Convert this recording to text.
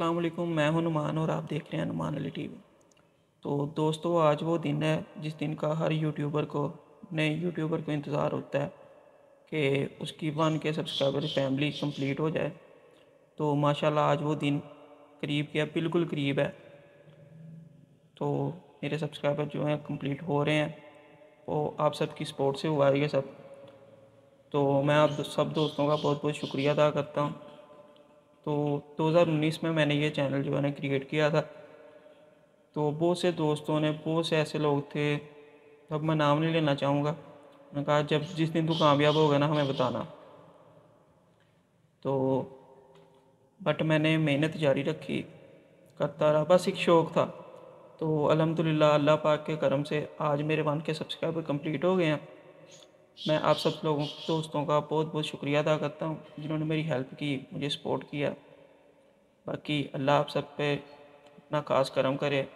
वालेकुम मैं हूं नुमान और आप देख रहे हैं नुमान अली टी तो दोस्तों आज वो दिन है जिस दिन का हर यूट्यूबर को नए यूट्यूबर को इंतज़ार होता है कि उसकी वन के सब्सक्राइबर फैमिली कंप्लीट हो जाए तो माशाल्लाह आज वो दिन करीब क्या बिल्कुल करीब है तो मेरे सब्सक्राइबर जो हैं कम्प्लीट हो रहे हैं वो आप सबकी सपोर्ट से हुआ है ये सब तो मैं आप सब दोस्तों का बहुत बहुत शुक्रिया अदा करता हूँ तो 2019 में मैंने ये चैनल जो है ना क्रिएट किया था तो बहुत से दोस्तों ने बहुत से ऐसे लोग थे अब मैं नाम नहीं लेना चाहूँगा उन्होंने कहा जब जिस दिन तू कामयाब होगा ना हमें बताना तो बट मैंने मेहनत जारी रखी करता रहा बस एक शौक़ था तो अलहमदिल्ला अल्लाह पाक के करम से आज मेरे वन के सब्सक्राइबर कंप्लीट हो गए हैं मैं आप सब लोगों दोस्तों का बहुत बहुत शुक्रिया अदा करता हूँ जिन्होंने मेरी हेल्प की मुझे सपोर्ट किया बाकी अल्लाह आप सब पे अपना खास करम करे